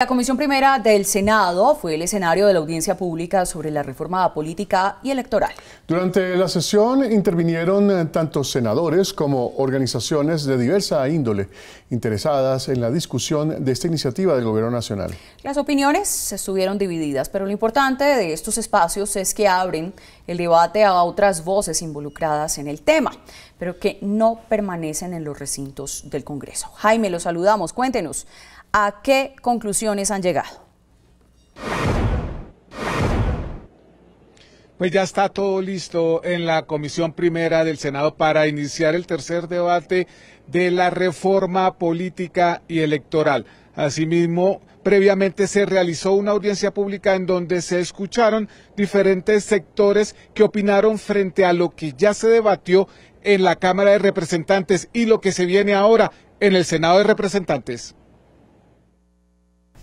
La Comisión Primera del Senado fue el escenario de la audiencia pública sobre la reforma política y electoral. Durante la sesión intervinieron eh, tanto senadores como organizaciones de diversa índole interesadas en la discusión de esta iniciativa del Gobierno Nacional. Las opiniones estuvieron divididas, pero lo importante de estos espacios es que abren el debate a otras voces involucradas en el tema, pero que no permanecen en los recintos del Congreso. Jaime, lo saludamos. Cuéntenos. ¿A qué conclusiones han llegado? Pues ya está todo listo en la Comisión Primera del Senado para iniciar el tercer debate de la reforma política y electoral. Asimismo, previamente se realizó una audiencia pública en donde se escucharon diferentes sectores que opinaron frente a lo que ya se debatió en la Cámara de Representantes y lo que se viene ahora en el Senado de Representantes.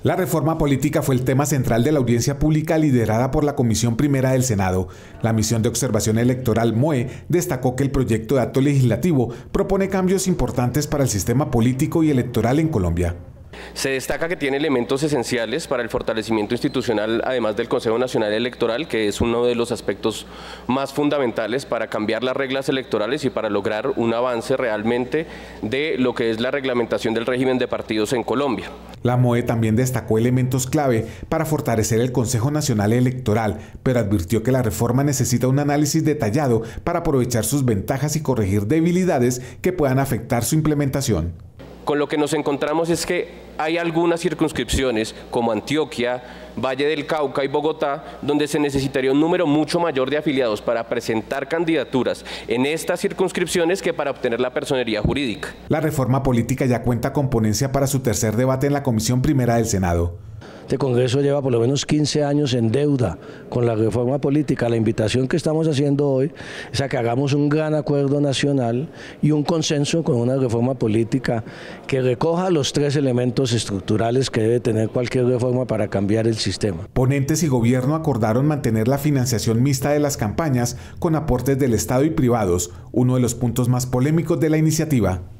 La reforma política fue el tema central de la audiencia pública liderada por la Comisión Primera del Senado. La misión de observación electoral MOE destacó que el proyecto de acto legislativo propone cambios importantes para el sistema político y electoral en Colombia. Se destaca que tiene elementos esenciales para el fortalecimiento institucional, además del Consejo Nacional Electoral, que es uno de los aspectos más fundamentales para cambiar las reglas electorales y para lograr un avance realmente de lo que es la reglamentación del régimen de partidos en Colombia. La MOE también destacó elementos clave para fortalecer el Consejo Nacional Electoral, pero advirtió que la reforma necesita un análisis detallado para aprovechar sus ventajas y corregir debilidades que puedan afectar su implementación. Con lo que nos encontramos es que hay algunas circunscripciones como Antioquia, Valle del Cauca y Bogotá, donde se necesitaría un número mucho mayor de afiliados para presentar candidaturas en estas circunscripciones que para obtener la personería jurídica. La reforma política ya cuenta con ponencia para su tercer debate en la Comisión Primera del Senado. Este Congreso lleva por lo menos 15 años en deuda con la reforma política. La invitación que estamos haciendo hoy es a que hagamos un gran acuerdo nacional y un consenso con una reforma política que recoja los tres elementos estructurales que debe tener cualquier reforma para cambiar el sistema. Ponentes y gobierno acordaron mantener la financiación mixta de las campañas con aportes del Estado y privados, uno de los puntos más polémicos de la iniciativa.